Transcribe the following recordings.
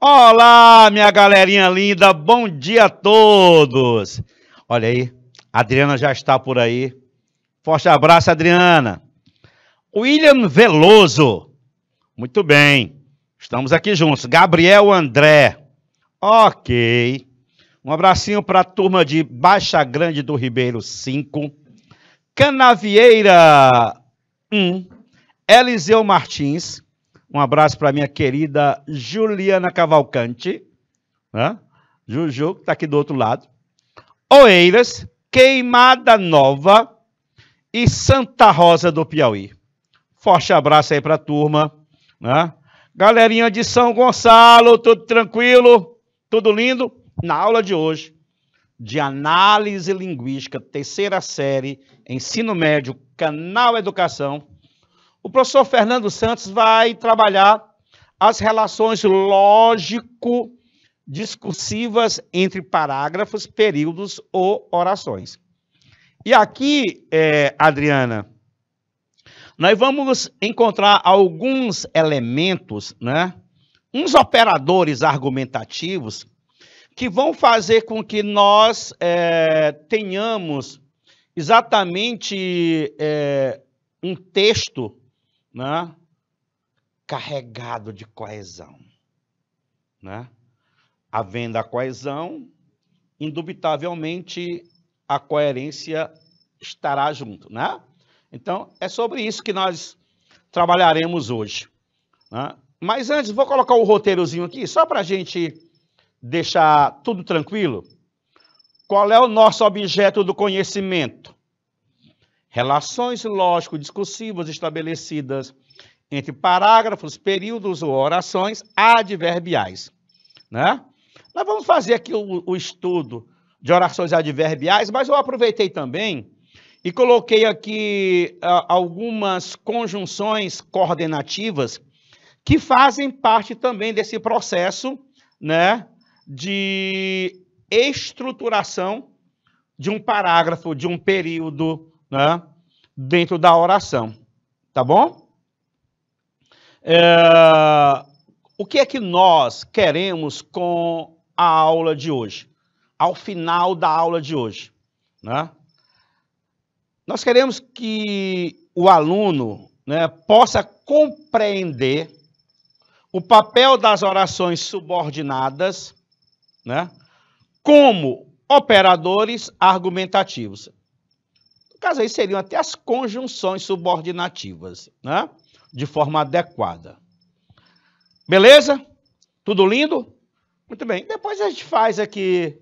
Olá, minha galerinha linda, bom dia a todos. Olha aí, Adriana já está por aí. Forte abraço, Adriana. William Veloso. Muito bem. Estamos aqui juntos. Gabriel André. Ok. Um abracinho para a turma de Baixa Grande do Ribeiro 5. Canavieira 1. Um. Eliseu Martins. Um abraço para minha querida Juliana Cavalcante, né? Juju, que está aqui do outro lado. Oeiras, Queimada Nova e Santa Rosa do Piauí. Forte abraço aí para a turma. Né? Galerinha de São Gonçalo, tudo tranquilo? Tudo lindo? Na aula de hoje, de análise linguística, terceira série, ensino médio, canal Educação o professor Fernando Santos vai trabalhar as relações lógico-discursivas entre parágrafos, períodos ou orações. E aqui, é, Adriana, nós vamos encontrar alguns elementos, né? uns operadores argumentativos que vão fazer com que nós é, tenhamos exatamente é, um texto né? carregado de coesão. Né? Havendo a coesão, indubitavelmente a coerência estará junto. Né? Então, é sobre isso que nós trabalharemos hoje. Né? Mas antes, vou colocar o um roteirozinho aqui, só para a gente deixar tudo tranquilo. Qual é o nosso objeto do conhecimento? Relações lógico-discursivas estabelecidas entre parágrafos, períodos ou orações adverbiais. Né? Nós vamos fazer aqui o, o estudo de orações adverbiais, mas eu aproveitei também e coloquei aqui uh, algumas conjunções coordenativas que fazem parte também desse processo né, de estruturação de um parágrafo, de um período, né, dentro da oração. Tá bom? É, o que é que nós queremos com a aula de hoje? Ao final da aula de hoje, né? Nós queremos que o aluno né, possa compreender o papel das orações subordinadas, né, como operadores argumentativos caso aí seriam até as conjunções subordinativas, né? De forma adequada. Beleza? Tudo lindo? Muito bem. Depois a gente faz aqui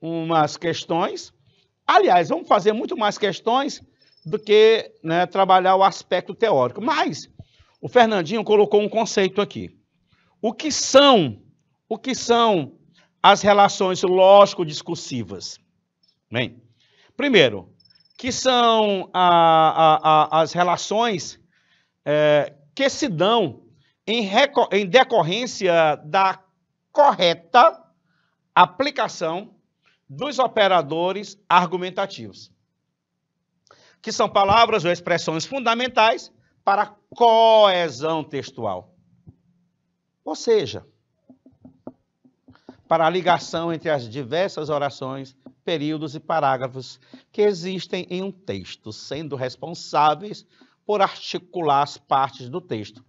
umas questões. Aliás, vamos fazer muito mais questões do que né, trabalhar o aspecto teórico. Mas o Fernandinho colocou um conceito aqui. O que são, o que são as relações lógico-discursivas? Bem, primeiro, que são a, a, a, as relações é, que se dão em, em decorrência da correta aplicação dos operadores argumentativos, que são palavras ou expressões fundamentais para coesão textual. Ou seja, para a ligação entre as diversas orações, períodos e parágrafos que existem em um texto, sendo responsáveis por articular as partes do texto,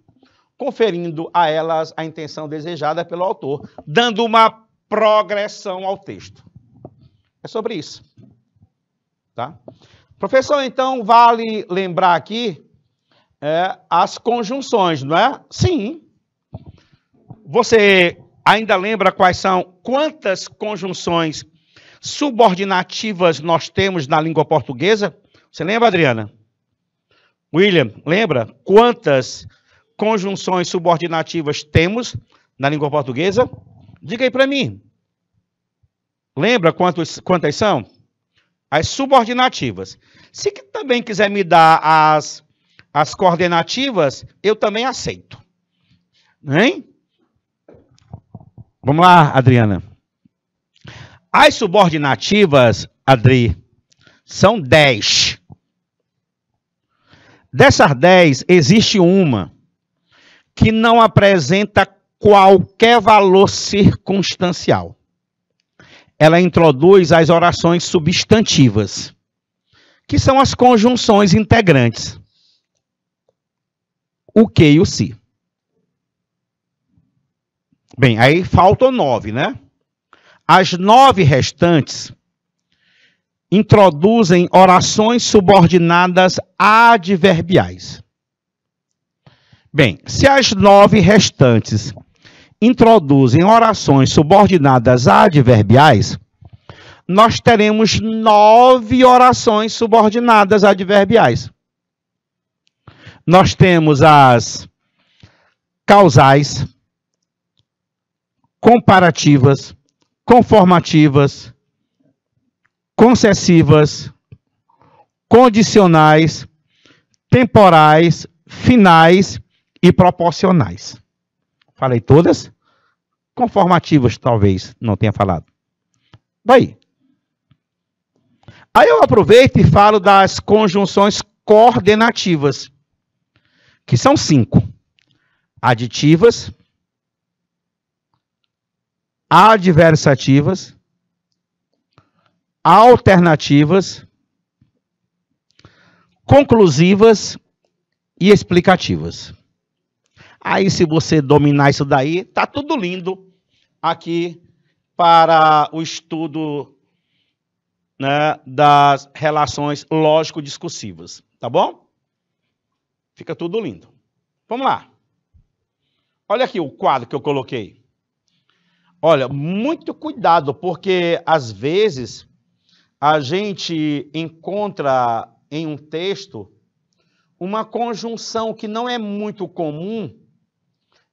conferindo a elas a intenção desejada pelo autor, dando uma progressão ao texto. É sobre isso. Tá? Professor, então vale lembrar aqui é, as conjunções, não é? Sim. Você Ainda lembra quais são quantas conjunções subordinativas nós temos na língua portuguesa? Você lembra, Adriana? William, lembra quantas conjunções subordinativas temos na língua portuguesa? Diga aí para mim. Lembra quantos, quantas são? As subordinativas. Se também quiser me dar as, as coordenativas, eu também aceito. Hein? Vamos lá, Adriana. As subordinativas, Adri, são dez. Dessas dez, existe uma que não apresenta qualquer valor circunstancial. Ela introduz as orações substantivas, que são as conjunções integrantes. O que e o se. Si. Bem, aí faltam nove, né? As nove restantes introduzem orações subordinadas adverbiais. Bem, se as nove restantes introduzem orações subordinadas adverbiais, nós teremos nove orações subordinadas adverbiais. Nós temos as causais, comparativas, conformativas, concessivas, condicionais, temporais, finais e proporcionais. Falei todas? Conformativas, talvez, não tenha falado. Daí. Aí eu aproveito e falo das conjunções coordenativas, que são cinco: aditivas, adversativas, alternativas, conclusivas e explicativas. Aí, se você dominar isso daí, tá tudo lindo aqui para o estudo né, das relações lógico-discursivas, tá bom? Fica tudo lindo. Vamos lá. Olha aqui o quadro que eu coloquei. Olha, muito cuidado, porque às vezes a gente encontra em um texto uma conjunção que não é muito comum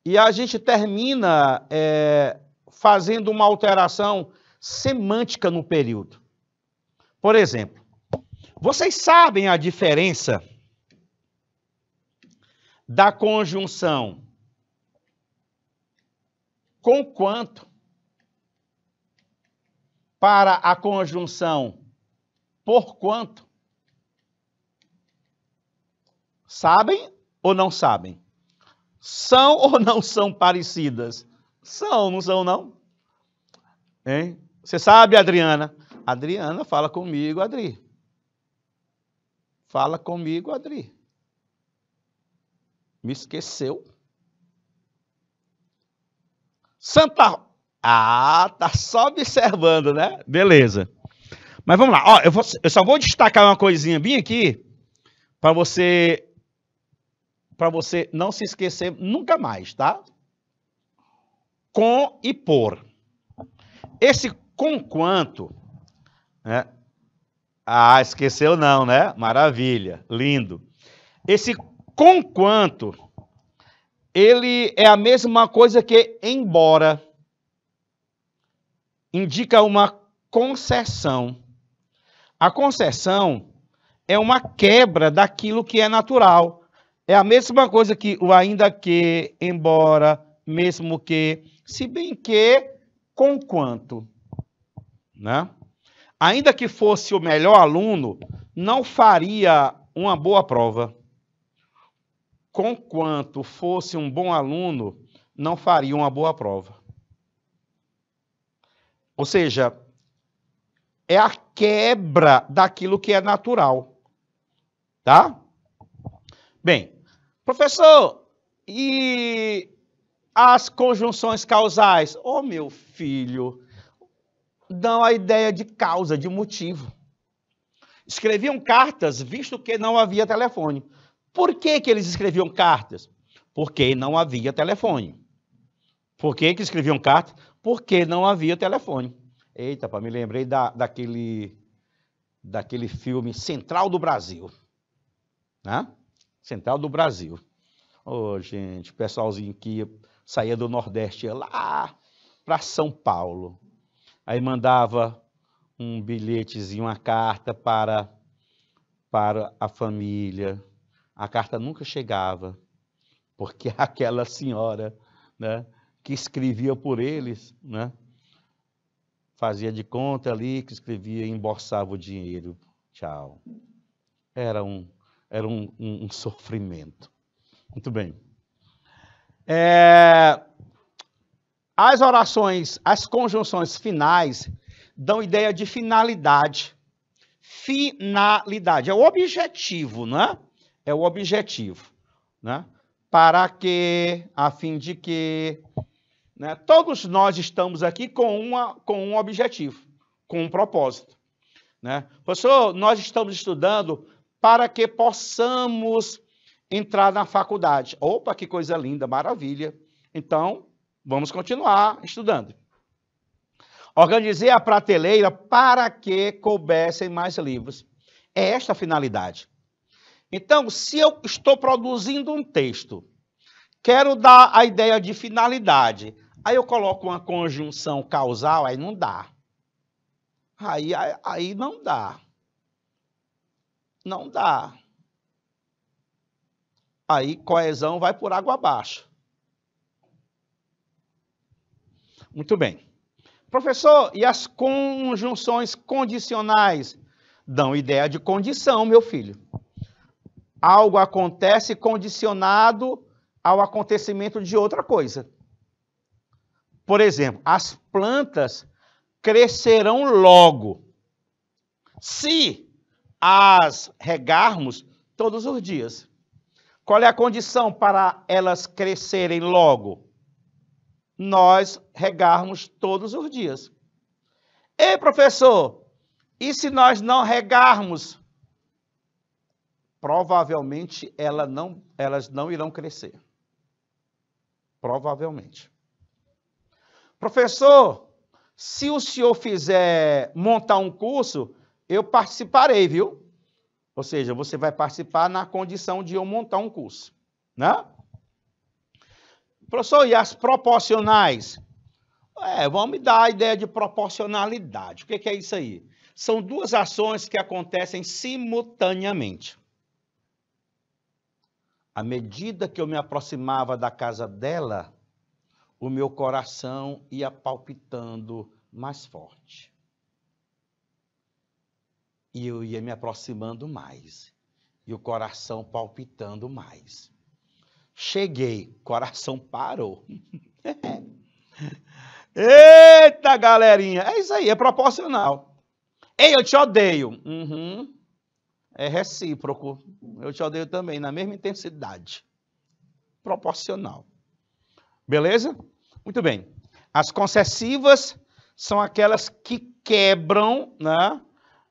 e a gente termina é, fazendo uma alteração semântica no período. Por exemplo, vocês sabem a diferença da conjunção com quanto para a conjunção porquanto. Sabem ou não sabem? São ou não são parecidas? São, não são, não? Hein? Você sabe, Adriana? Adriana, fala comigo, Adri. Fala comigo, Adri. Me esqueceu. Santa ah, tá só observando, né? Beleza. Mas vamos lá. Ó, eu, vou, eu só vou destacar uma coisinha bem aqui para você para você não se esquecer nunca mais, tá? Com e por. Esse com quanto, né? Ah, esqueceu não, né? Maravilha, lindo. Esse com quanto, ele é a mesma coisa que embora indica uma concessão. A concessão é uma quebra daquilo que é natural. É a mesma coisa que o ainda que, embora, mesmo que, se bem que, quanto, Né? Ainda que fosse o melhor aluno, não faria uma boa prova. Conquanto fosse um bom aluno, não faria uma boa prova. Ou seja, é a quebra daquilo que é natural. Tá? Bem, professor, e as conjunções causais? Ô oh, meu filho, dão a ideia de causa, de motivo. Escreviam cartas, visto que não havia telefone. Por que, que eles escreviam cartas? Porque não havia telefone. Por que, que escreviam cartas? porque não havia telefone. Eita, pá, me lembrei da, daquele, daquele filme Central do Brasil. Né? Central do Brasil. Ô, oh, gente, pessoalzinho que saía do Nordeste, ia lá para São Paulo. Aí mandava um bilhetezinho, uma carta para, para a família. A carta nunca chegava, porque aquela senhora, né? que escrevia por eles, né? Fazia de conta ali que escrevia e embolsava o dinheiro. Tchau. Era um, era um, um, um sofrimento. Muito bem. É, as orações, as conjunções finais dão ideia de finalidade. Finalidade é o objetivo, né? É o objetivo, né? Para que, a fim de que, né? Todos nós estamos aqui com, uma, com um objetivo, com um propósito. Né? Professor, nós estamos estudando para que possamos entrar na faculdade. Opa, que coisa linda, maravilha. Então, vamos continuar estudando. Organizei a prateleira para que coubessem mais livros. É esta a finalidade. Então, se eu estou produzindo um texto, quero dar a ideia de finalidade. Aí eu coloco uma conjunção causal, aí não dá. Aí, aí, aí não dá. Não dá. Aí coesão vai por água abaixo. Muito bem. Professor, e as conjunções condicionais? Dão ideia de condição, meu filho. Algo acontece condicionado ao acontecimento de outra coisa. Por exemplo, as plantas crescerão logo se as regarmos todos os dias. Qual é a condição para elas crescerem logo? Nós regarmos todos os dias. Ei, professor, e se nós não regarmos? Provavelmente ela não, elas não irão crescer. Provavelmente. Professor, se o senhor fizer montar um curso, eu participarei, viu? Ou seja, você vai participar na condição de eu montar um curso, né? Professor, e as proporcionais? É, vamos dar a ideia de proporcionalidade. O que é isso aí? São duas ações que acontecem simultaneamente. À medida que eu me aproximava da casa dela, o meu coração ia palpitando mais forte. E eu ia me aproximando mais. E o coração palpitando mais. Cheguei, coração parou. Eita, galerinha! É isso aí, é proporcional. Ei, eu te odeio. Uhum. É recíproco. Eu te odeio também, na mesma intensidade. Proporcional. Beleza? Muito bem. As concessivas são aquelas que quebram né,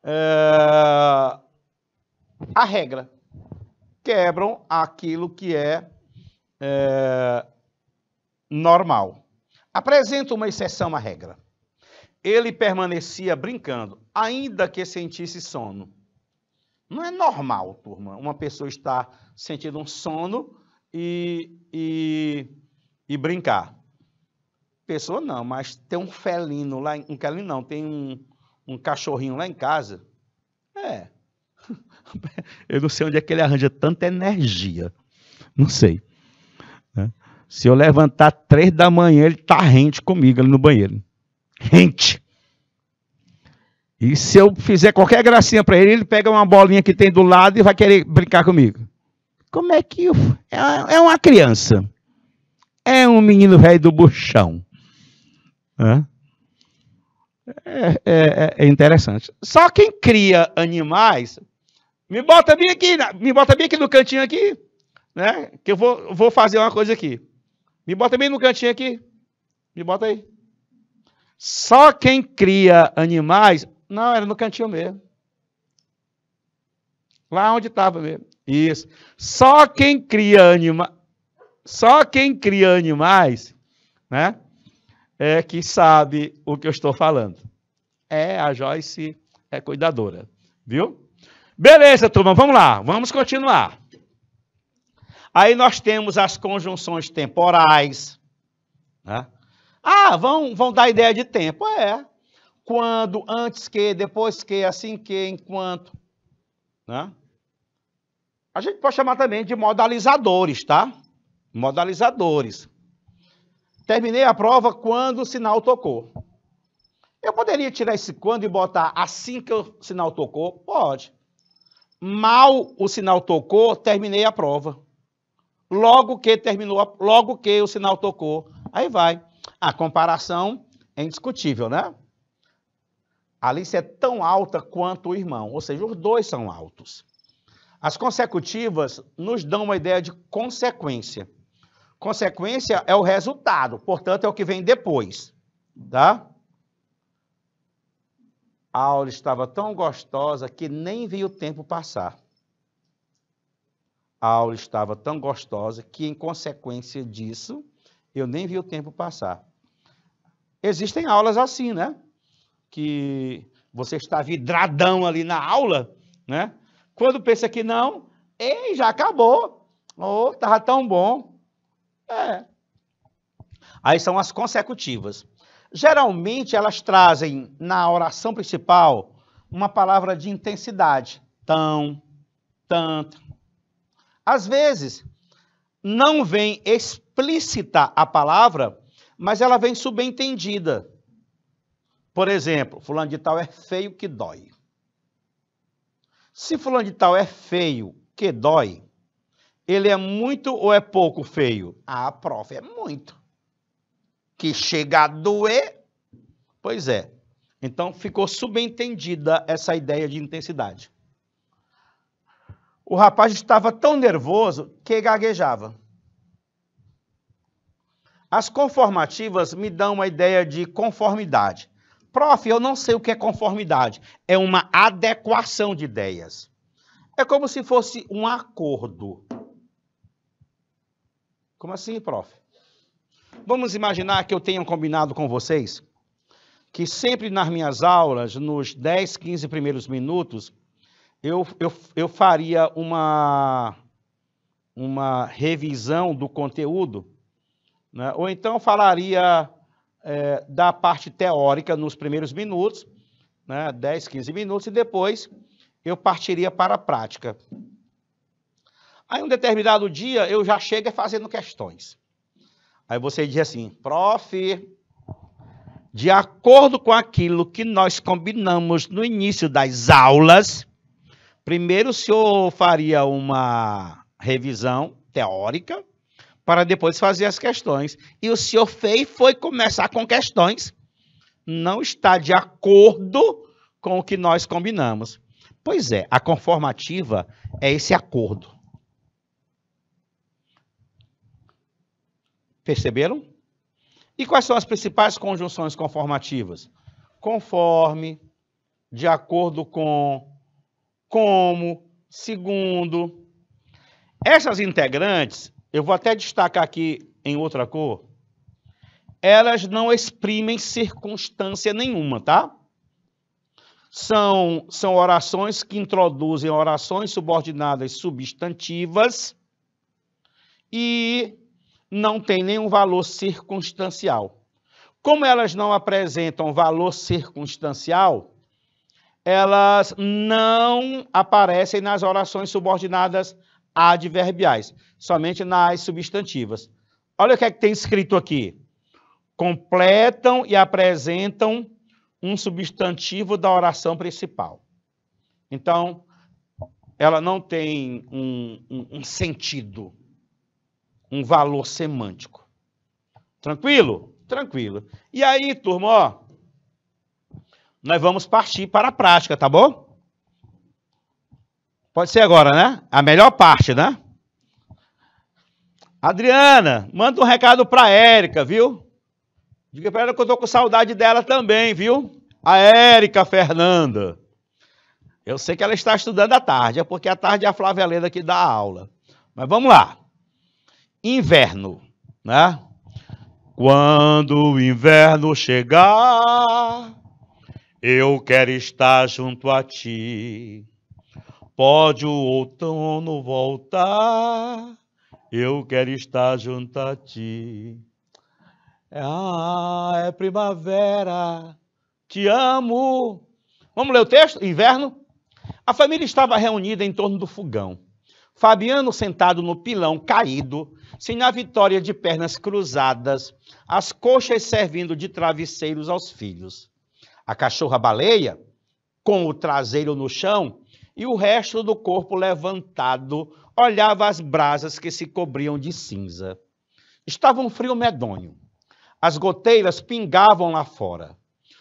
eh, a regra, quebram aquilo que é, eh, normal. Apresenta uma exceção à regra. Ele permanecia brincando, ainda que sentisse sono. Não é normal, turma, uma pessoa estar sentindo um sono e, e, e brincar pessoa não, mas tem um felino lá, um felino não, tem um, um cachorrinho lá em casa. É. Eu não sei onde é que ele arranja tanta energia. Não sei. Né? Se eu levantar três da manhã, ele tá rente comigo ali no banheiro. Rente. E se eu fizer qualquer gracinha para ele, ele pega uma bolinha que tem do lado e vai querer brincar comigo. Como é que eu... É, é uma criança? É um menino velho do buchão. É, é, é, é, interessante. Só quem cria animais, me bota bem aqui, me bota bem aqui no cantinho aqui, né? Que eu vou, vou fazer uma coisa aqui. Me bota bem no cantinho aqui. Me bota aí. Só quem cria animais, não, era no cantinho mesmo. Lá onde estava mesmo. Isso. Só quem cria anima, só quem cria animais, né? é que sabe o que eu estou falando. É a Joyce é cuidadora, viu? Beleza, turma, vamos lá, vamos continuar. Aí nós temos as conjunções temporais. Né? Ah, vão, vão dar ideia de tempo. É. Quando, antes que, depois que, assim que, enquanto. Né? A gente pode chamar também de modalizadores, tá? Modalizadores. Terminei a prova quando o sinal tocou. Eu poderia tirar esse quando e botar assim que o sinal tocou? Pode. Mal o sinal tocou, terminei a prova. Logo que terminou, logo que o sinal tocou, aí vai. A comparação é indiscutível, né? A Alice é tão alta quanto o irmão, ou seja, os dois são altos. As consecutivas nos dão uma ideia de consequência. Consequência é o resultado, portanto, é o que vem depois, tá? A aula estava tão gostosa que nem vi o tempo passar. A aula estava tão gostosa que, em consequência disso, eu nem vi o tempo passar. Existem aulas assim, né? Que você está vidradão ali na aula, né? Quando pensa que não, ei, já acabou. Oh, estava tão bom. É. Aí são as consecutivas. Geralmente elas trazem na oração principal uma palavra de intensidade. Tão, tanto. Às vezes, não vem explícita a palavra, mas ela vem subentendida. Por exemplo, fulano de tal é feio que dói. Se fulano de tal é feio que dói, ele é muito ou é pouco feio? Ah, prof, é muito. Que chega a doer. Pois é. Então ficou subentendida essa ideia de intensidade. O rapaz estava tão nervoso que gaguejava. As conformativas me dão uma ideia de conformidade. Prof, eu não sei o que é conformidade. É uma adequação de ideias. É como se fosse um acordo. Como assim, prof? Vamos imaginar que eu tenha combinado com vocês que sempre nas minhas aulas, nos 10, 15 primeiros minutos, eu, eu, eu faria uma, uma revisão do conteúdo, né? ou então falaria é, da parte teórica nos primeiros minutos, né? 10, 15 minutos, e depois eu partiria para a prática. Aí um determinado dia eu já chego é fazendo questões. Aí você diz assim, prof, de acordo com aquilo que nós combinamos no início das aulas, primeiro o senhor faria uma revisão teórica para depois fazer as questões. E o senhor fez foi começar com questões. Não está de acordo com o que nós combinamos. Pois é, a conformativa é esse acordo. Perceberam? E quais são as principais conjunções conformativas? Conforme, de acordo com, como, segundo. Essas integrantes, eu vou até destacar aqui em outra cor, elas não exprimem circunstância nenhuma, tá? São, são orações que introduzem orações subordinadas substantivas e não tem nenhum valor circunstancial. Como elas não apresentam valor circunstancial, elas não aparecem nas orações subordinadas adverbiais, somente nas substantivas. Olha o que, é que tem escrito aqui. Completam e apresentam um substantivo da oração principal. Então, ela não tem um, um, um sentido um valor semântico. Tranquilo? Tranquilo. E aí, turma, ó, nós vamos partir para a prática, tá bom? Pode ser agora, né? A melhor parte, né? Adriana, manda um recado para Érica, viu? Diga para ela que eu tô com saudade dela também, viu? A Érica Fernanda. Eu sei que ela está estudando à tarde, é porque à tarde é a Flávia Leda que dá aula. Mas vamos lá inverno, né? Quando o inverno chegar, eu quero estar junto a ti. Pode o outono voltar, eu quero estar junto a ti. É, ah, é primavera, te amo. Vamos ler o texto? Inverno? A família estava reunida em torno do fogão. Fabiano sentado no pilão, caído, sem a vitória de pernas cruzadas, as coxas servindo de travesseiros aos filhos. A cachorra-baleia, com o traseiro no chão e o resto do corpo levantado, olhava as brasas que se cobriam de cinza. Estava um frio medonho. As goteiras pingavam lá fora.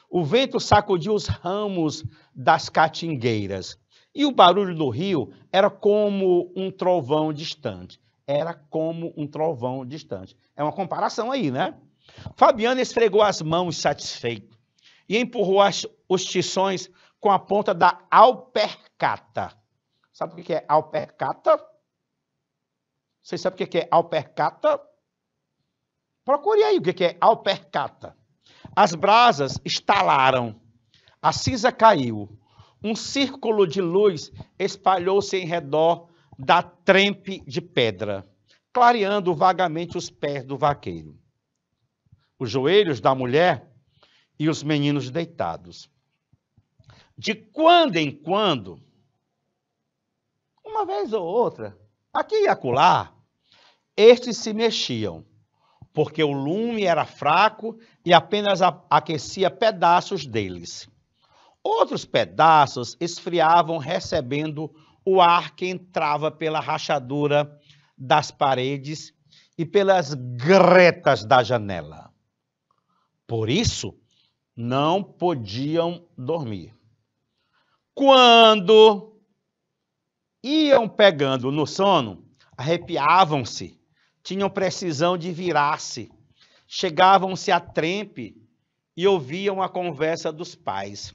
O vento sacudia os ramos das catingueiras, e o barulho do rio era como um trovão distante. Era como um trovão distante. É uma comparação aí, né? Fabiano esfregou as mãos satisfeito e empurrou as, os tições com a ponta da alpercata. Sabe o que é alpercata? Vocês sabem o que é alpercata? Procure aí o que é alpercata. As brasas estalaram, a cinza caiu, um círculo de luz espalhou-se em redor da trempe de pedra, clareando vagamente os pés do vaqueiro, os joelhos da mulher e os meninos deitados. De quando em quando, uma vez ou outra, aqui e acolá, estes se mexiam, porque o lume era fraco e apenas aquecia pedaços deles. Outros pedaços esfriavam recebendo o ar que entrava pela rachadura das paredes e pelas gretas da janela. Por isso, não podiam dormir. Quando iam pegando no sono, arrepiavam-se, tinham precisão de virar-se, chegavam-se a trempe e ouviam a conversa dos pais.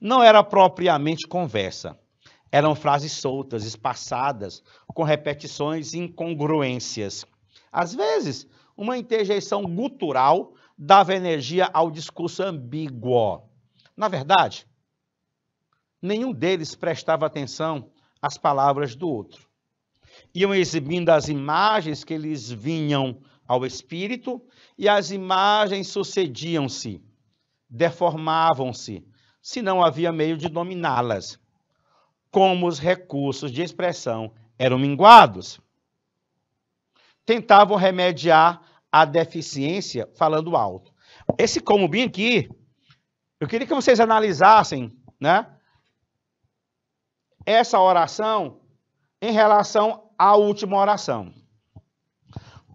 Não era propriamente conversa. Eram frases soltas, espaçadas, com repetições e incongruências. Às vezes, uma interjeição gutural dava energia ao discurso ambíguo. Na verdade, nenhum deles prestava atenção às palavras do outro. Iam exibindo as imagens que lhes vinham ao espírito e as imagens sucediam-se, deformavam-se, se não havia meio de dominá-las, como os recursos de expressão eram minguados. Tentavam remediar a deficiência falando alto. Esse como bem aqui, eu queria que vocês analisassem, né? Essa oração em relação à última oração.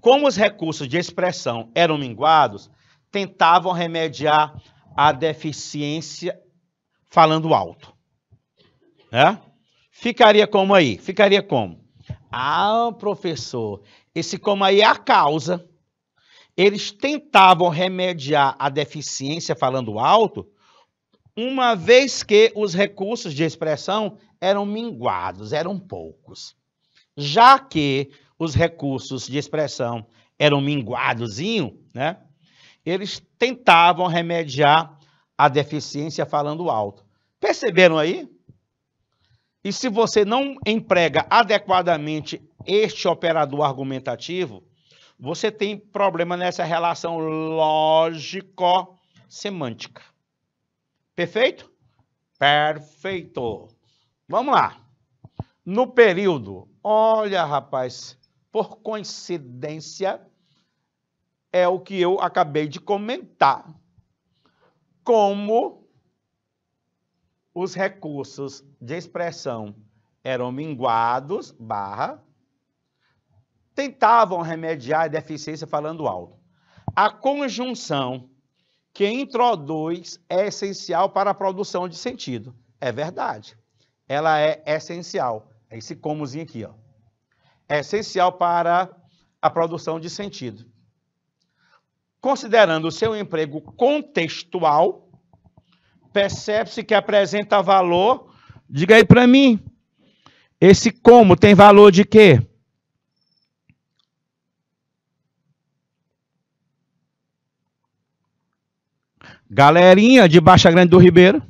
Como os recursos de expressão eram minguados, tentavam remediar a deficiência falando alto. Né? Ficaria como aí? Ficaria como? Ah, professor, esse como aí é a causa. Eles tentavam remediar a deficiência falando alto, uma vez que os recursos de expressão eram minguados, eram poucos. Já que os recursos de expressão eram minguadozinho, né? Eles tentavam remediar a deficiência falando alto. Perceberam aí? E se você não emprega adequadamente este operador argumentativo, você tem problema nessa relação lógico-semântica. Perfeito? Perfeito. Vamos lá. No período, olha, rapaz, por coincidência, é o que eu acabei de comentar. Como os recursos de expressão eram minguados, barra, tentavam remediar a deficiência falando alto. A conjunção que introduz é essencial para a produção de sentido. É verdade. Ela é essencial. É esse comozinho aqui, ó. É essencial para a produção de sentido. Considerando o seu emprego contextual, percebe-se que apresenta valor. Diga aí para mim. Esse como tem valor de quê? Galerinha de Baixa Grande do Ribeiro,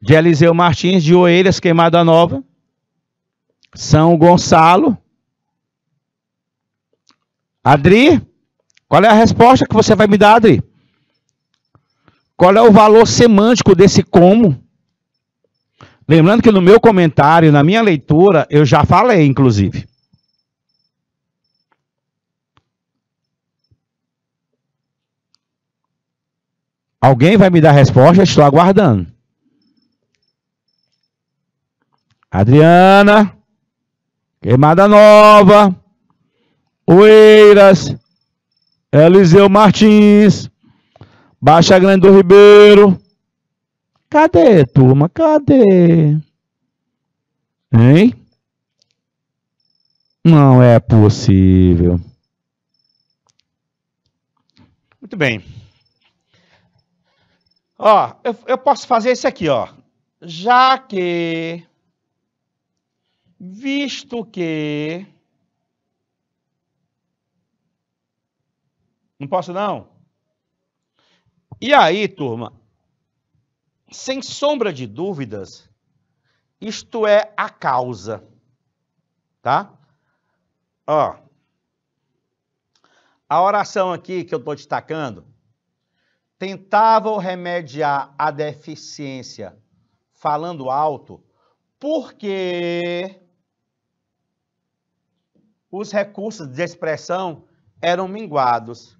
de Eliseu Martins, de Oeiras, Queimada Nova, São Gonçalo. Adri, qual é a resposta que você vai me dar, Adri? Qual é o valor semântico desse como? Lembrando que no meu comentário, na minha leitura, eu já falei, inclusive. Alguém vai me dar resposta? Estou aguardando. Adriana. Queimada Nova. Oeiras. Eliseu Martins. Baixa Grande do Ribeiro. Cadê, turma? Cadê? Hein? Não é possível. Muito bem. Ó, eu, eu posso fazer isso aqui, ó. Já que, visto que, não posso não? E aí, turma, sem sombra de dúvidas, isto é a causa, tá? Ó, a oração aqui que eu estou destacando, tentavam remediar a deficiência falando alto, porque os recursos de expressão eram minguados.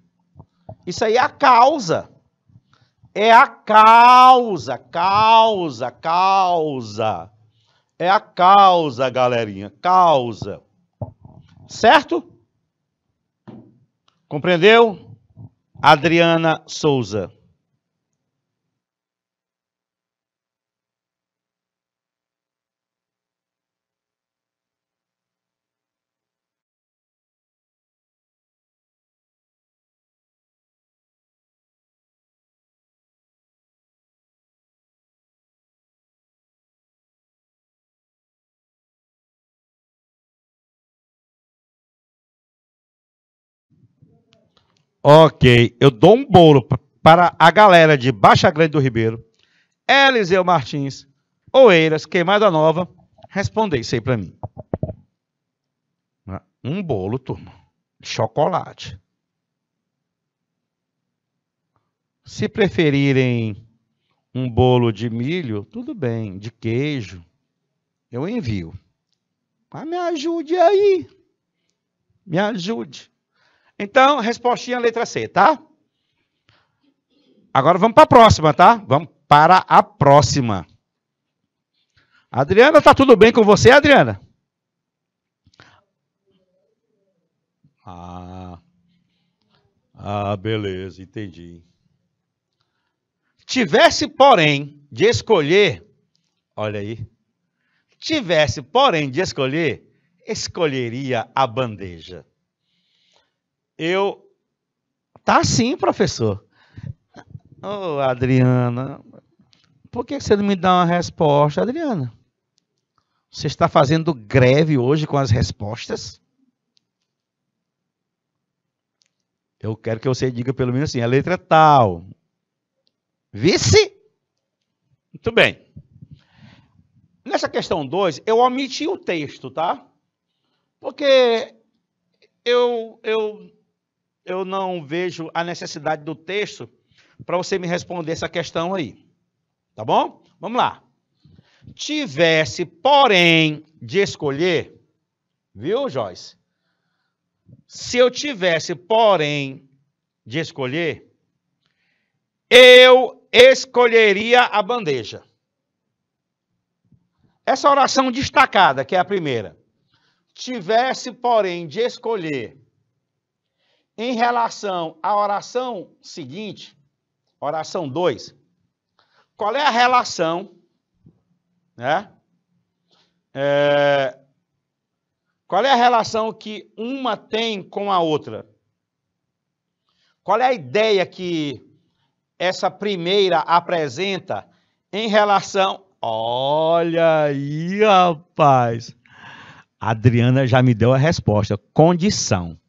Isso aí é a causa é a causa, causa, causa. É a causa, galerinha, causa. Certo? Compreendeu? Adriana Souza. Ok, eu dou um bolo para a galera de Baixa Grande do Ribeiro, Eliseu Martins, Oeiras, Queimada Nova, responder isso aí para mim. Um bolo, turma, de chocolate. Se preferirem um bolo de milho, tudo bem, de queijo, eu envio. Mas me ajude aí. Me ajude. Então, respostinha letra C, tá? Agora vamos para a próxima, tá? Vamos para a próxima. Adriana, tá tudo bem com você, Adriana? Ah, ah beleza, entendi. Tivesse, porém, de escolher, olha aí, tivesse, porém, de escolher, escolheria a bandeja. Eu. Tá sim, professor. Ô, oh, Adriana, por que você não me dá uma resposta, Adriana? Você está fazendo greve hoje com as respostas? Eu quero que você diga pelo menos assim, a letra é tal. Vice? Muito bem. Nessa questão 2, eu omiti o texto, tá? Porque eu, eu eu não vejo a necessidade do texto para você me responder essa questão aí. Tá bom? Vamos lá. Tivesse, porém, de escolher, viu, Joyce? Se eu tivesse, porém, de escolher, eu escolheria a bandeja. Essa oração destacada, que é a primeira. Tivesse, porém, de escolher, em relação à oração seguinte, oração 2, qual é a relação, né? É, qual é a relação que uma tem com a outra? Qual é a ideia que essa primeira apresenta em relação. Olha aí, rapaz! A Adriana já me deu a resposta: condição.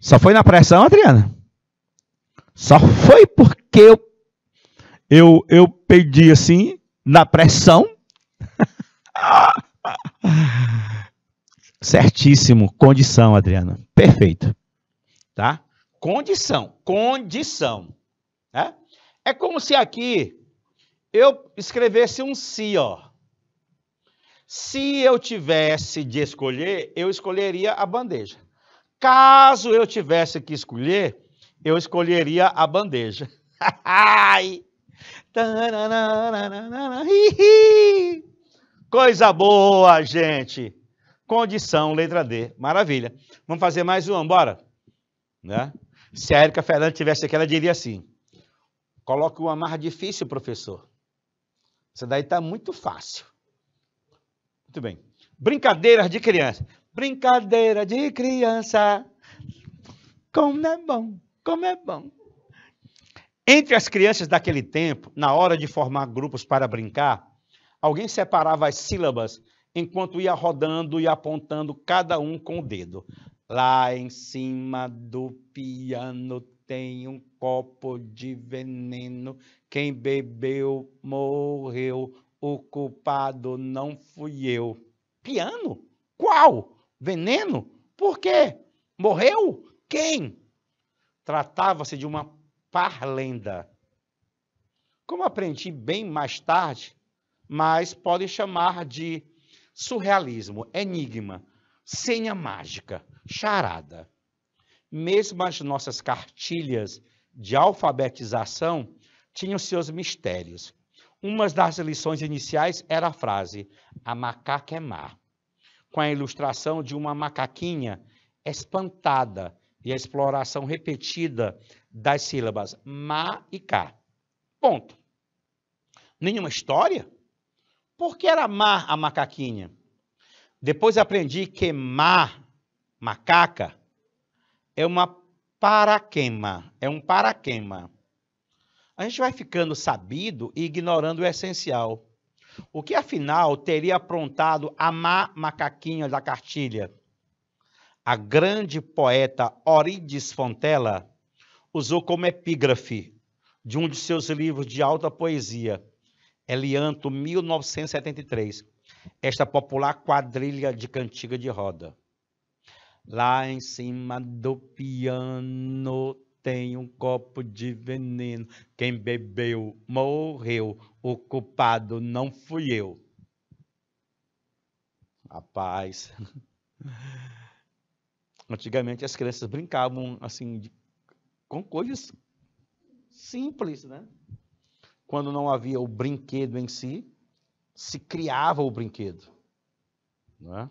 Só foi na pressão, Adriana? Só foi porque eu, eu, eu perdi assim, na pressão. Certíssimo. Condição, Adriana. Perfeito. Tá? Condição. Condição. Né? É como se aqui eu escrevesse um se, ó. Se eu tivesse de escolher, eu escolheria a bandeja. Caso eu tivesse que escolher, eu escolheria a bandeja. Coisa boa, gente. Condição, letra D. Maravilha. Vamos fazer mais uma, bora? Né? Se a Erika Fernandes tivesse aqui, ela diria assim: coloque uma mais difícil, professor. Isso daí está muito fácil. Muito bem. Brincadeiras de criança. Brincadeira de criança. Como é bom, como é bom. Entre as crianças daquele tempo, na hora de formar grupos para brincar, alguém separava as sílabas enquanto ia rodando e apontando cada um com o dedo. Lá em cima do piano tem um copo de veneno. Quem bebeu morreu. O culpado não fui eu. Piano? Qual? Veneno? Por quê? Morreu? Quem? Tratava-se de uma parlenda. Como aprendi bem mais tarde, mas pode chamar de surrealismo, enigma, senha mágica, charada. Mesmo as nossas cartilhas de alfabetização tinham seus mistérios. Uma das lições iniciais era a frase: a macaca é má com a ilustração de uma macaquinha espantada e a exploração repetida das sílabas ma e cá. Ponto. Nenhuma história? Por que era má a macaquinha? Depois aprendi que má, macaca, é uma paraquema, é um paraquema. A gente vai ficando sabido e ignorando o essencial. O que afinal teria aprontado a má macaquinha da cartilha? A grande poeta Orides Fontela usou como epígrafe de um de seus livros de alta poesia, Elianto, 1973, esta popular quadrilha de cantiga de roda. Lá em cima do piano tem um copo de veneno. Quem bebeu morreu, o culpado não fui eu. Rapaz. Antigamente as crianças brincavam assim de, com coisas simples, né? Quando não havia o brinquedo em si, se criava o brinquedo, não é?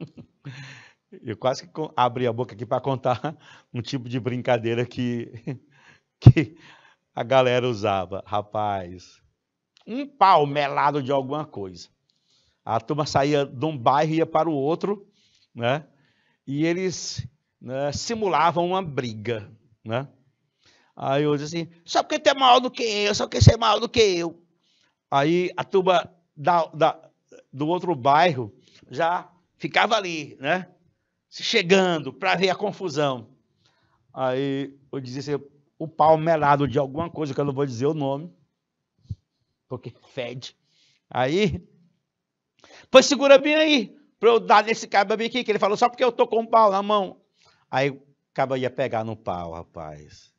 Eu quase que abri a boca aqui para contar um tipo de brincadeira que, que a galera usava. Rapaz, um pau melado de alguma coisa. A turma saía de um bairro e ia para o outro, né? E eles né, simulavam uma briga, né? Aí eu disse assim, só porque tu é maior do que eu, só porque você é maior do que eu. Aí a turma da, da, do outro bairro já ficava ali, né? se chegando para ver a confusão. Aí eu dizia assim, o pau melado de alguma coisa, que eu não vou dizer o nome, porque fede. Aí, pois segura bem aí, para eu dar nesse cabo aqui, que ele falou, só porque eu tô com o pau na mão. Aí o cabo ia pegar no pau, rapaz.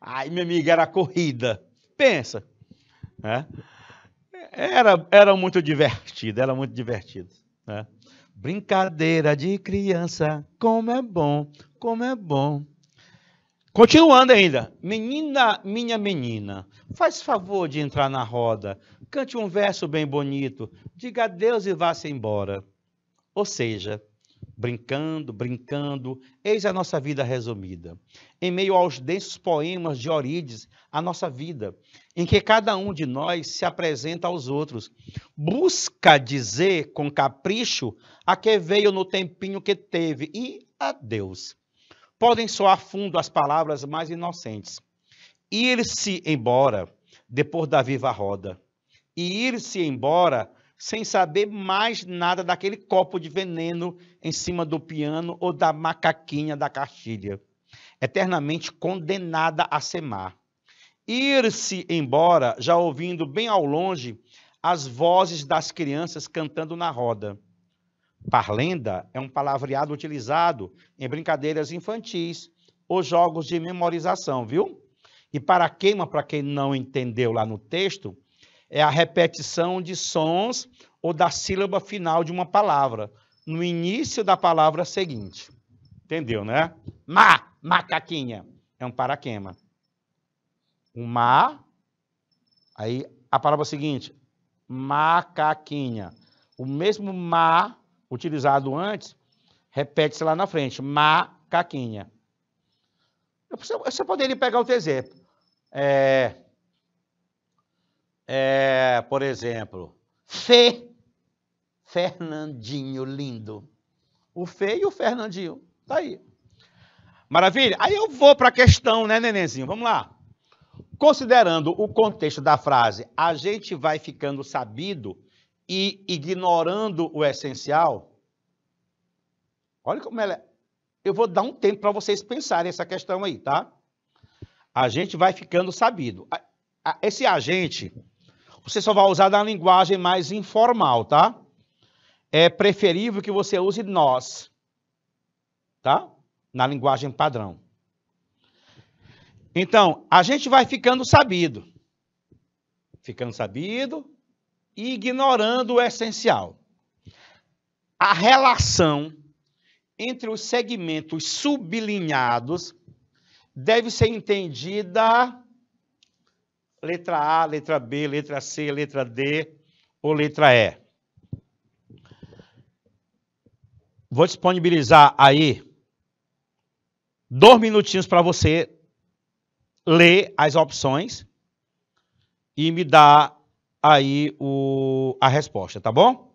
Aí, minha amiga, era corrida. Pensa, né? Era, era muito divertido, era muito divertido, né? Brincadeira de criança, como é bom, como é bom. Continuando ainda, menina, minha menina, faz favor de entrar na roda, cante um verso bem bonito, diga adeus e vá-se embora. Ou seja, brincando, brincando, eis a nossa vida resumida. Em meio aos densos poemas de Orides, a nossa vida, em que cada um de nós se apresenta aos outros. Busca dizer com capricho a que veio no tempinho que teve e a Deus. Podem soar fundo as palavras mais inocentes. Ir-se embora, depois da viva roda. E ir-se embora sem saber mais nada daquele copo de veneno em cima do piano ou da macaquinha da Castilha, eternamente condenada a semar ir-se embora, já ouvindo bem ao longe as vozes das crianças cantando na roda. Parlenda é um palavreado utilizado em brincadeiras infantis ou jogos de memorização, viu? E para queima, para quem não entendeu lá no texto, é a repetição de sons ou da sílaba final de uma palavra, no início da palavra seguinte. Entendeu, né? Ma, macaquinha, é um paraquema. Má. Aí a palavra é seguinte, macaquinha. O mesmo ma utilizado antes, repete-se lá na frente, macaquinha. Você poderia pegar outro exemplo. É, é, por exemplo, Fê, Fernandinho lindo. O Fê e o Fernandinho. Tá aí. Maravilha? Aí eu vou para a questão, né, nenenzinho? Vamos lá. Considerando o contexto da frase, a gente vai ficando sabido e ignorando o essencial. Olha como ela é. Eu vou dar um tempo para vocês pensarem essa questão aí, tá? A gente vai ficando sabido. Esse agente, você só vai usar na linguagem mais informal, tá? É preferível que você use nós, tá? Na linguagem padrão. Então, a gente vai ficando sabido. Ficando sabido e ignorando o essencial. A relação entre os segmentos sublinhados deve ser entendida letra A, letra B, letra C, letra D ou letra E. Vou disponibilizar aí dois minutinhos para você lê as opções e me dá aí o, a resposta, tá bom?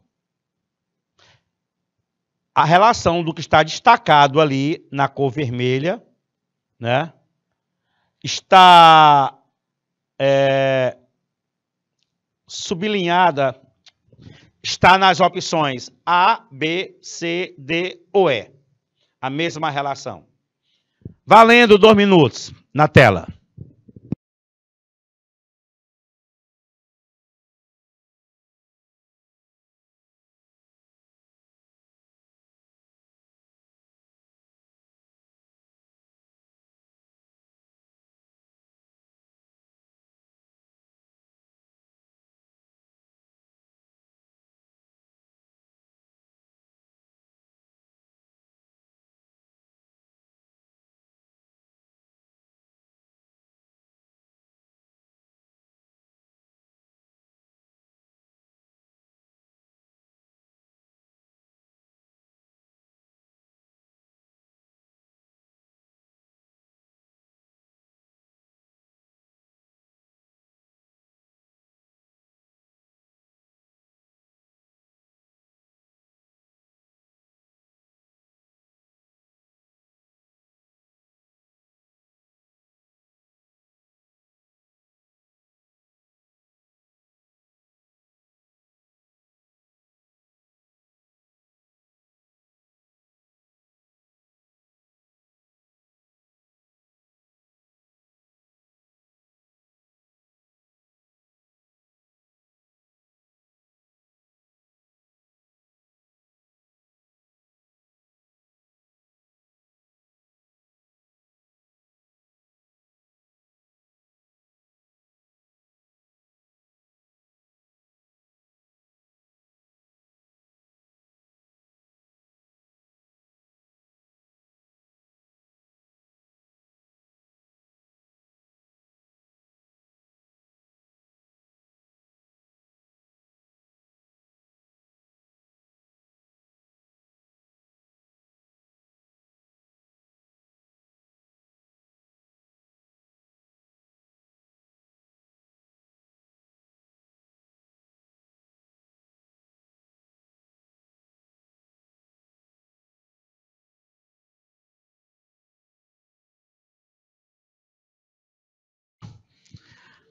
A relação do que está destacado ali na cor vermelha, né? Está é, sublinhada, está nas opções A, B, C, D ou E. A mesma relação. Valendo dois minutos na tela.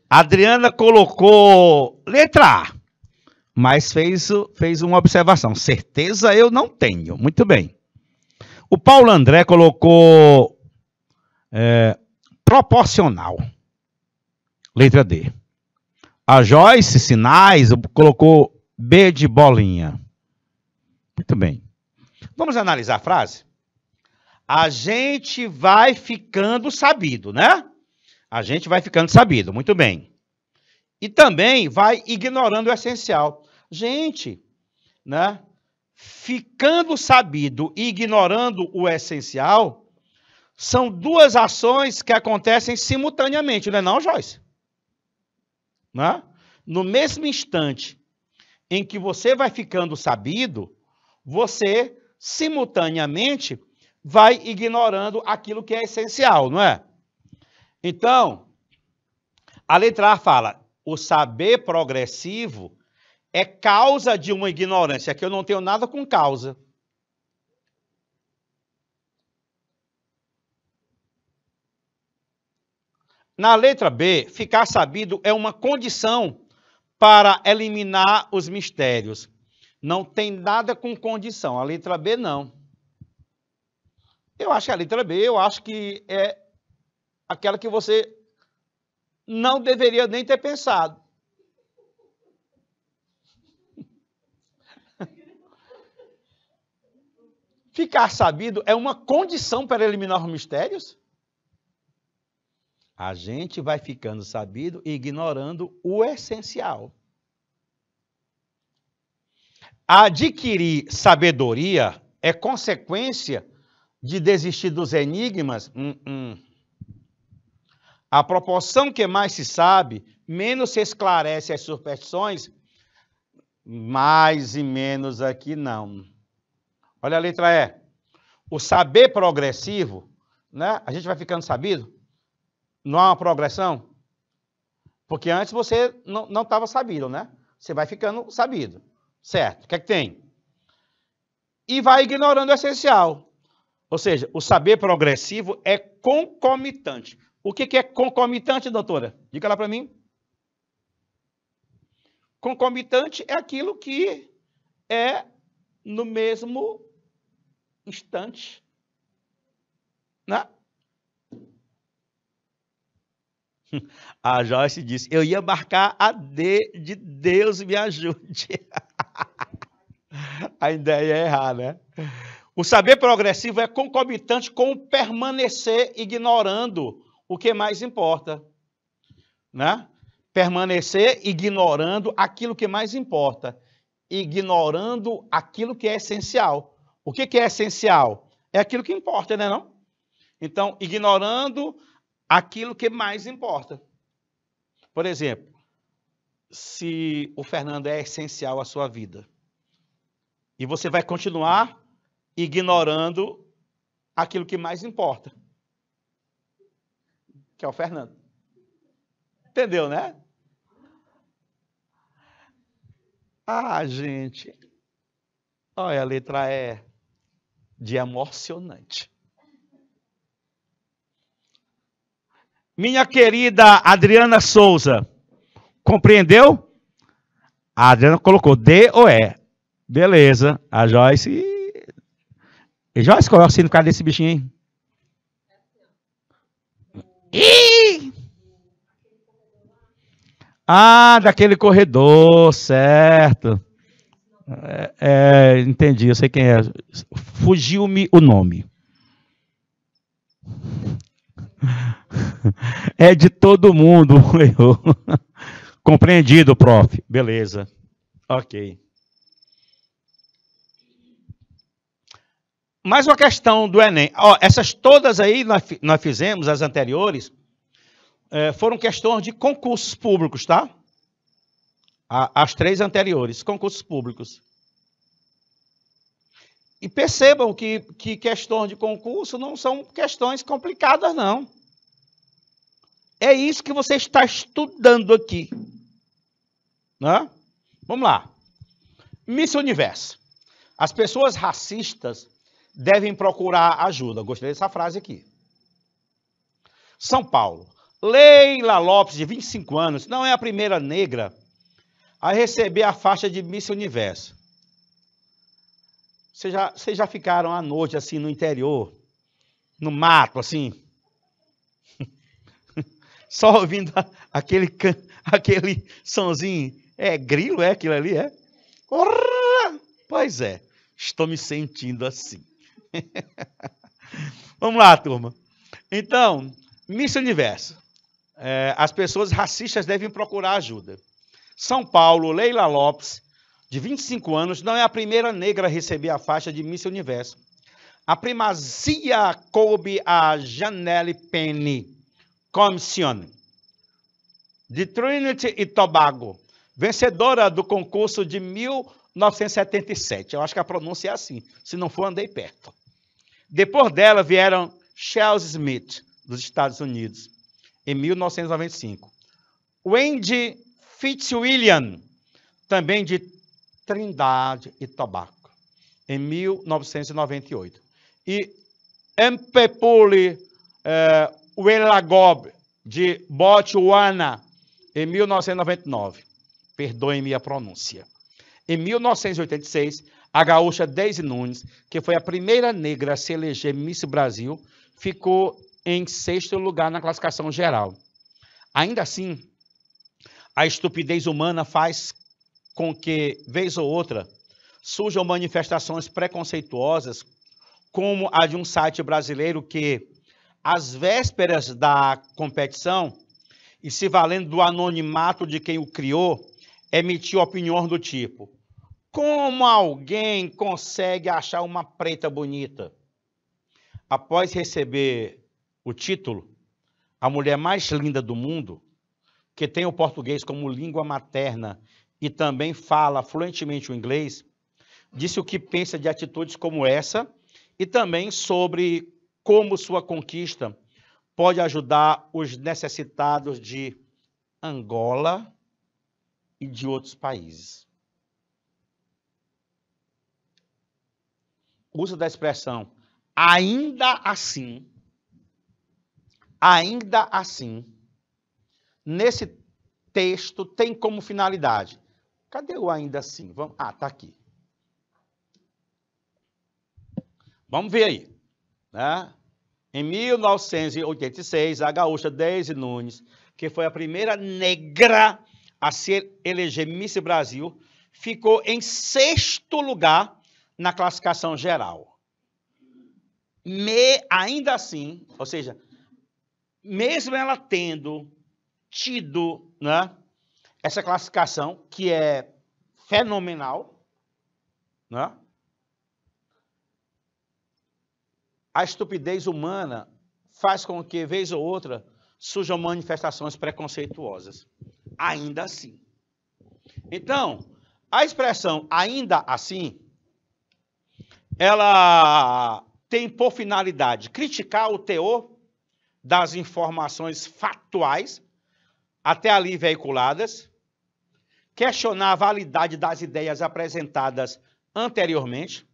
Adriana colocou letra A, mas fez, fez uma observação. Certeza eu não tenho. Muito bem. O Paulo André colocou é, proporcional. Letra D. A Joyce Sinais colocou B de bolinha. Muito bem. Vamos analisar a frase? A gente vai ficando sabido, né? A gente vai ficando sabido, muito bem. E também vai ignorando o essencial. Gente, né? Ficando sabido e ignorando o essencial são duas ações que acontecem simultaneamente, não é não, Joyce? Né? No mesmo instante em que você vai ficando sabido, você simultaneamente vai ignorando aquilo que é essencial, não é? Então, a letra A fala: o saber progressivo é causa de uma ignorância, que eu não tenho nada com causa. Na letra B, ficar sabido é uma condição para eliminar os mistérios. Não tem nada com condição. A letra B, não. Eu acho que a letra B, eu acho que é aquela que você não deveria nem ter pensado. Ficar sabido é uma condição para eliminar os mistérios? A gente vai ficando sabido ignorando o essencial. Adquirir sabedoria é consequência de desistir dos enigmas? Hum, hum. A proporção que mais se sabe, menos se esclarece as superstições, mais e menos aqui não. Olha a letra E. O saber progressivo, né? A gente vai ficando sabido? Não há uma progressão? Porque antes você não estava sabido, né? Você vai ficando sabido. Certo. O que é que tem? E vai ignorando o essencial. Ou seja, o saber progressivo é concomitante. O que, que é concomitante, doutora? Diga lá para mim. Concomitante é aquilo que é no mesmo instante. Né? A Joyce disse: Eu ia marcar a D de Deus me ajude. a ideia é errar, né? O saber progressivo é concomitante com o permanecer ignorando o que mais importa, né? Permanecer ignorando aquilo que mais importa, ignorando aquilo que é essencial. O que, que é essencial? É aquilo que importa, né não? Então, ignorando aquilo que mais importa. Por exemplo, se o Fernando é essencial à sua vida e você vai continuar ignorando aquilo que mais importa que é o Fernando. Entendeu, né? Ah, gente. Olha, a letra é de emocionante. Minha querida Adriana Souza, compreendeu? A Adriana colocou D ou E. Beleza. A Joyce. E Joyce, qual é o significado desse bichinho, hein? E Ah, daquele corredor, certo. É, é, entendi, eu sei quem é. Fugiu-me o nome. É de todo mundo, Compreendido, prof. Beleza. Ok. mais uma questão do Enem. Ó, essas todas aí nós, nós fizemos, as anteriores, é, foram questões de concursos públicos, tá? A, as três anteriores, concursos públicos. E percebam que, que questões de concurso não são questões complicadas, não. É isso que você está estudando aqui. Né? Vamos lá. Miss Universo. As pessoas racistas devem procurar ajuda. Gostei dessa frase aqui. São Paulo. Leila Lopes, de 25 anos, não é a primeira negra a receber a faixa de Miss Universo. Vocês já, vocês já ficaram à noite assim no interior, no mato, assim? Só ouvindo a, aquele, can, aquele sonzinho. É grilo, é aquilo ali, é? Pois é, estou me sentindo assim. Vamos lá, turma. Então, Miss Universo. É, as pessoas racistas devem procurar ajuda. São Paulo, Leila Lopes, de 25 anos, não é a primeira negra a receber a faixa de Miss Universo. A primazia coube a Janelle Penny, Commission, de Trinity e Tobago, vencedora do concurso de mil 977. Eu acho que a pronúncia é assim. Se não for, andei perto. Depois dela vieram Charles Smith, dos Estados Unidos, em 1995. Wendy Fitzwilliam, também de Trindade e Tobacco, em 1998. E Empepuli eh, Welagob, de Botswana, em 1999. Perdoem-me a pronúncia. Em 1986, a gaúcha Deise Nunes, que foi a primeira negra a se eleger Miss Brasil, ficou em sexto lugar na classificação geral. Ainda assim, a estupidez humana faz com que, vez ou outra, surjam manifestações preconceituosas, como a de um site brasileiro que, às vésperas da competição, e se valendo do anonimato de quem o criou, emitiu opiniões do tipo: como alguém consegue achar uma preta bonita? Após receber o título, a mulher mais linda do mundo, que tem o português como língua materna e também fala fluentemente o inglês, disse o que pensa de atitudes como essa e também sobre como sua conquista pode ajudar os necessitados de Angola e de outros países. uso da expressão ainda assim, ainda assim, nesse texto tem como finalidade. Cadê o ainda assim? Vamos, ah, tá aqui. Vamos ver aí. Né? Em 1986, a gaúcha Deise Nunes, que foi a primeira negra a ser eleger Miss Brasil, ficou em sexto lugar na classificação geral. Me, ainda assim, ou seja, mesmo ela tendo tido né, essa classificação, que é fenomenal, né, a estupidez humana faz com que, vez ou outra, surjam manifestações preconceituosas. Ainda assim. Então, a expressão ainda assim ela tem por finalidade criticar o teor das informações factuais até ali veiculadas, questionar a validade das ideias apresentadas anteriormente,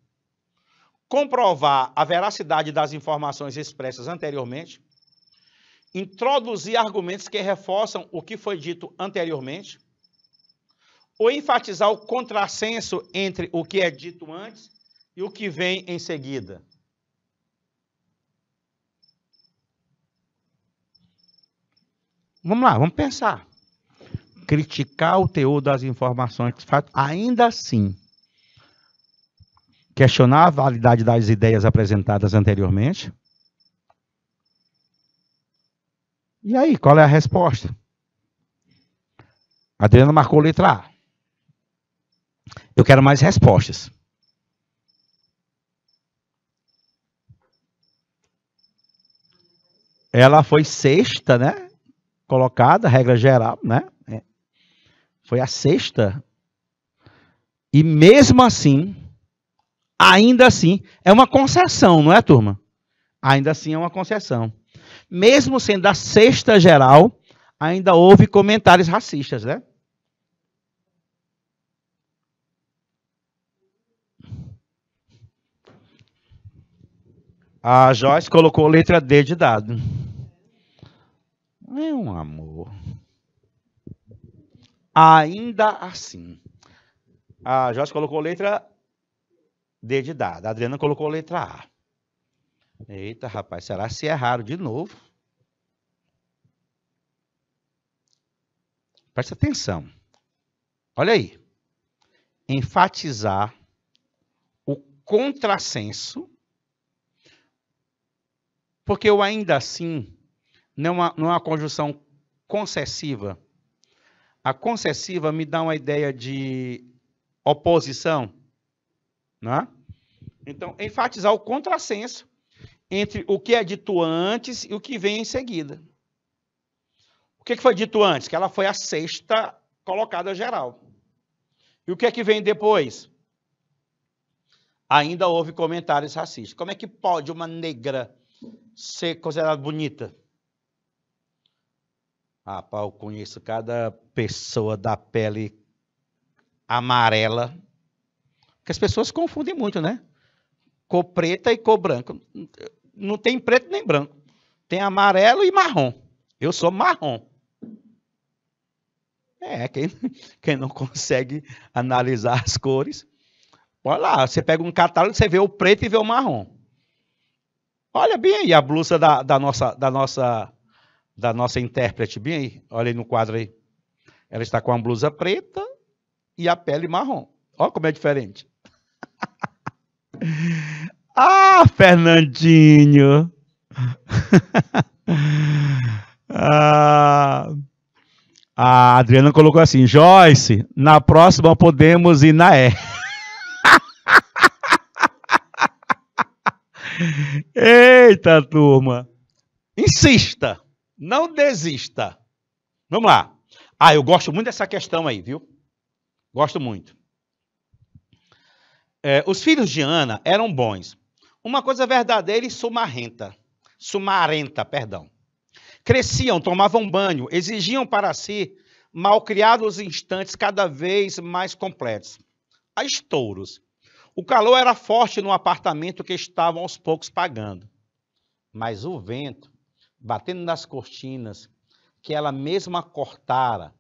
comprovar a veracidade das informações expressas anteriormente, introduzir argumentos que reforçam o que foi dito anteriormente, ou enfatizar o contrassenso entre o que é dito antes e o que vem em seguida. Vamos lá, vamos pensar. Criticar o teor das informações, ainda assim, questionar a validade das ideias apresentadas anteriormente. E aí, qual é a resposta? Adriana marcou letra A. Eu quero mais respostas. Ela foi sexta, né? Colocada, regra geral, né? É. Foi a sexta. E mesmo assim, ainda assim, é uma concessão, não é, turma? Ainda assim é uma concessão. Mesmo sendo a sexta geral, ainda houve comentários racistas, né? A Joyce colocou letra D de dado. Meu amor. Ainda assim. A Joyce colocou letra D de dado. A Adriana colocou letra A. Eita, rapaz, será se erraram de novo? Presta atenção. Olha aí. Enfatizar o contrassenso, porque o ainda assim não há, não há conjunção concessiva. A concessiva me dá uma ideia de oposição. Né? Então, enfatizar o contrassenso entre o que é dito antes e o que vem em seguida. O é que foi dito antes? Que ela foi a sexta colocada geral. E o que é que vem depois? Ainda houve comentários racistas. Como é que pode uma negra ser considerada bonita? Ah, pá, eu conheço cada pessoa da pele amarela. Porque as pessoas confundem muito, né? Cor preta e cor branca. Não tem preto nem branco. Tem amarelo e marrom. Eu sou marrom. É, quem, quem não consegue analisar as cores. Olha lá, você pega um catálogo, você vê o preto e vê o marrom. Olha bem aí a blusa da, da nossa, da nossa da nossa intérprete, bem aí, olha aí no quadro aí. Ela está com a blusa preta e a pele marrom. Olha como é diferente. ah, Fernandinho! ah, a Adriana colocou assim: Joyce, na próxima podemos ir na E. Eita, turma! Insista! Não desista. Vamos lá. Ah, eu gosto muito dessa questão aí, viu? Gosto muito. É, os filhos de Ana eram bons. Uma coisa verdadeira e sumarenta. Sumarenta, perdão. Cresciam, tomavam banho, exigiam para si malcriados instantes cada vez mais completos. A estouros. O calor era forte no apartamento que estavam aos poucos pagando. Mas o vento batendo nas cortinas, que ela mesma cortara.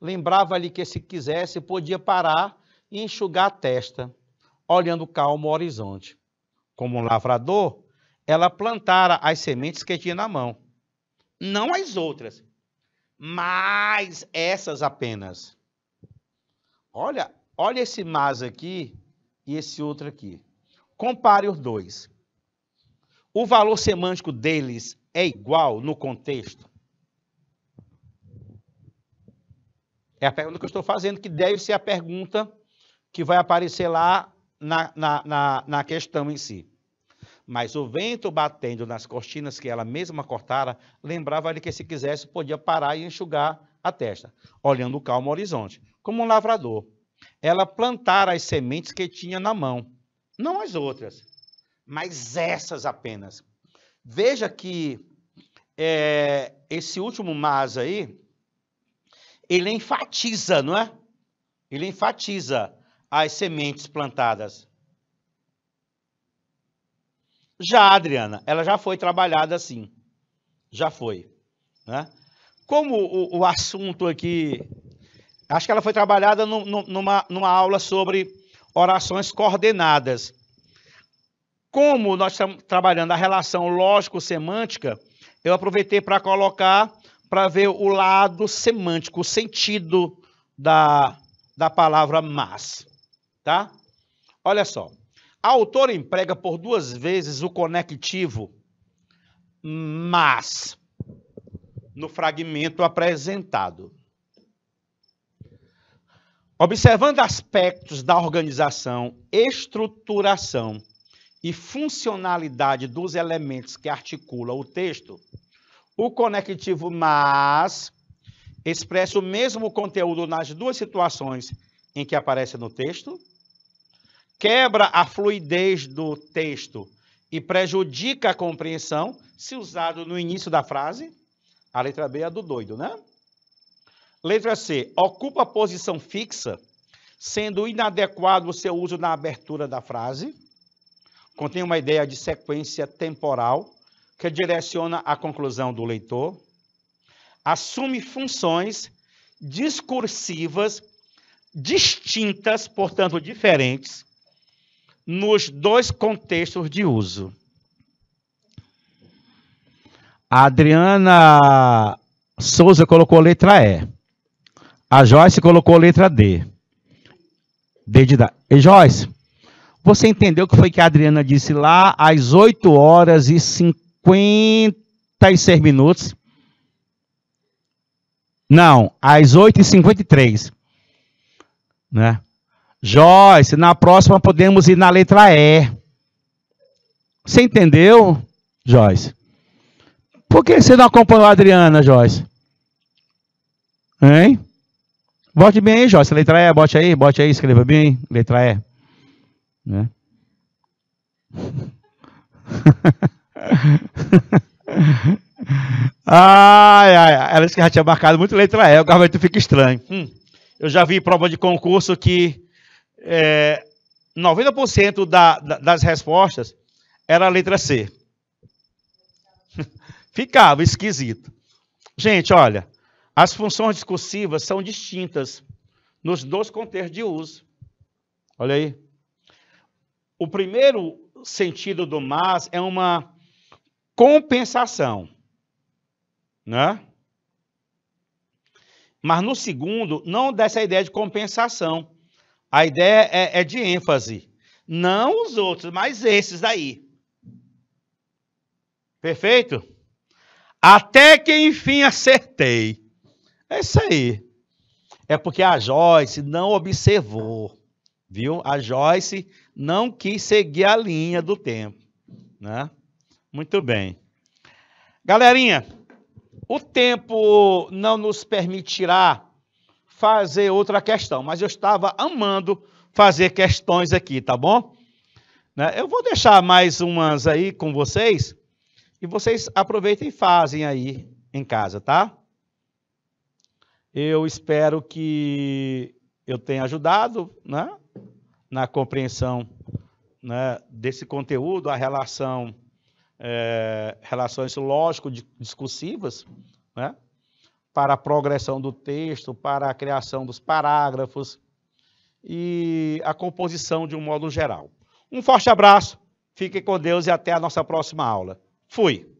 Lembrava-lhe que, se quisesse, podia parar e enxugar a testa, olhando calmo o horizonte. Como um lavrador, ela plantara as sementes que tinha na mão, não as outras, mas essas apenas. Olha, olha esse mas aqui e esse outro aqui. Compare os dois o valor semântico deles é igual no contexto? É a pergunta que eu estou fazendo, que deve ser a pergunta que vai aparecer lá na, na, na, na questão em si. Mas o vento batendo nas cortinas que ela mesma cortara, lembrava-lhe que se quisesse podia parar e enxugar a testa, olhando o calmo horizonte, como um lavrador. Ela plantara as sementes que tinha na mão, não as outras mas essas apenas. Veja que é, esse último mas aí, ele enfatiza, não é? Ele enfatiza as sementes plantadas. Já, Adriana, ela já foi trabalhada assim. Já foi. Né? Como o, o assunto aqui. Acho que ela foi trabalhada no, no, numa, numa aula sobre orações coordenadas. Como nós estamos trabalhando a relação lógico-semântica, eu aproveitei para colocar para ver o lado semântico, o sentido da, da palavra mas, tá? Olha só. A autora emprega por duas vezes o conectivo mas no fragmento apresentado. Observando aspectos da organização, estruturação e funcionalidade dos elementos que articula o texto, o conectivo mas expressa o mesmo conteúdo nas duas situações em que aparece no texto, quebra a fluidez do texto e prejudica a compreensão se usado no início da frase. A letra B é a do doido, né? Letra C, ocupa posição fixa, sendo inadequado o seu uso na abertura da frase contém uma ideia de sequência temporal que direciona a conclusão do leitor, assume funções discursivas distintas, portanto diferentes, nos dois contextos de uso. A Adriana Souza colocou letra E. A Joyce colocou letra D. D de da... E Joyce, você entendeu o que foi que a Adriana disse lá às 8 horas e 56 minutos? Não, às 8 e 53 Né? Joyce, na próxima podemos ir na letra E. Você entendeu, Joyce? Por que você não acompanhou a Adriana, Joyce? Hein? Bote bem aí, Joyce. Letra E, bote aí, bote aí, escreva bem. Letra E né? ai, ai, ela disse que já tinha marcado muito letra E, o gabarito fica estranho. Hum, eu já vi prova de concurso que é, 90% da, da, das respostas era a letra C. Ficava esquisito. Gente, olha, as funções discursivas são distintas nos dois contextos de uso. Olha aí o primeiro sentido do mas é uma compensação, né? Mas no segundo, não dá essa ideia de compensação. A ideia é, é de ênfase. Não os outros, mas esses daí. Perfeito? Até que enfim acertei. É isso aí. É porque a Joyce não observou, viu? A Joyce não quis seguir a linha do tempo. Né? Muito bem. Galerinha, o tempo não nos permitirá fazer outra questão, mas eu estava amando fazer questões aqui, tá bom? Né? Eu vou deixar mais umas aí com vocês e vocês aproveitem e fazem aí em casa, tá? Eu espero que eu tenha ajudado, né? na compreensão né, desse conteúdo, a relação, é, relações lógico-discursivas, né, para a progressão do texto, para a criação dos parágrafos e a composição de um modo geral. Um forte abraço, fiquem com Deus e até a nossa próxima aula. Fui!